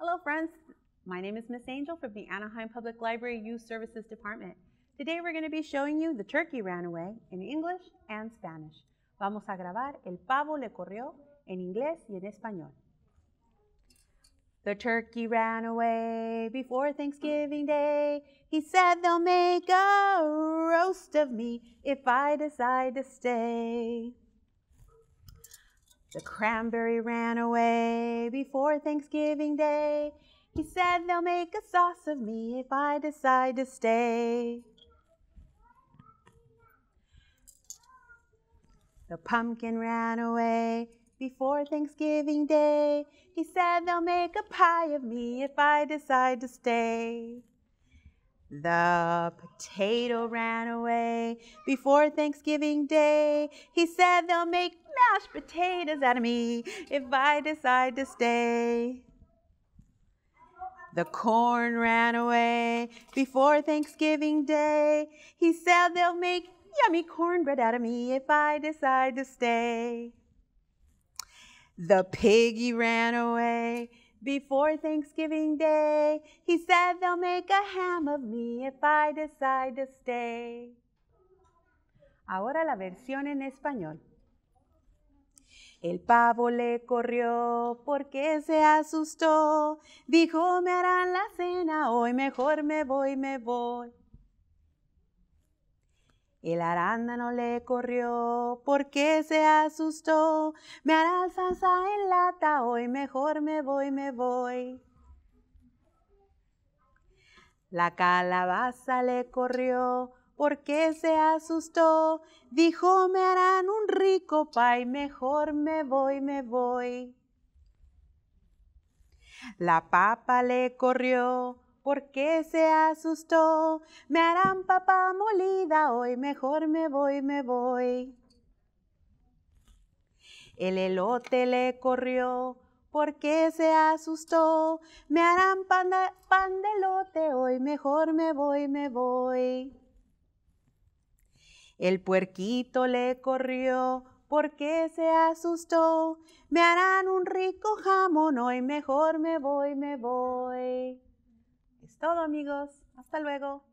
Hello friends, my name is Miss Angel from the Anaheim Public Library Youth Services Department. Today we're going to be showing you The Turkey Ran Away in English and Spanish. Vamos a grabar El pavo le corrió en inglés y en español. The turkey ran away before Thanksgiving Day. He said they'll make a roast of me if I decide to stay. The cranberry ran away before Thanksgiving Day. He said they'll make a sauce of me if I decide to stay. The pumpkin ran away before Thanksgiving Day. He said they'll make a pie of me if I decide to stay. The potato ran away before Thanksgiving Day. He said they'll make mashed potatoes out of me if I decide to stay. The corn ran away before Thanksgiving Day. He said they'll make yummy cornbread out of me if I decide to stay. The piggy ran away Before Thanksgiving Day, he said they'll make a ham of me if I decide to stay. Ahora la versión en español. El pavo le corrió porque se asustó. Dijo, me harán la cena, hoy mejor me voy, me voy. El arándano le corrió porque se asustó. Me hará salsa en lata hoy, mejor me voy, me voy. La calabaza le corrió porque se asustó. Dijo, me harán un rico pay, mejor me voy, me voy. La papa le corrió ¿Por qué se asustó? Me harán papá molida hoy, mejor me voy, me voy. El elote le corrió, ¿por qué se asustó? Me harán pan pan de elote hoy, mejor me voy, me voy. El puerquito le corrió, ¿por qué se asustó? Me harán un rico jamón hoy, mejor me voy, me voy es todo amigos. Hasta luego.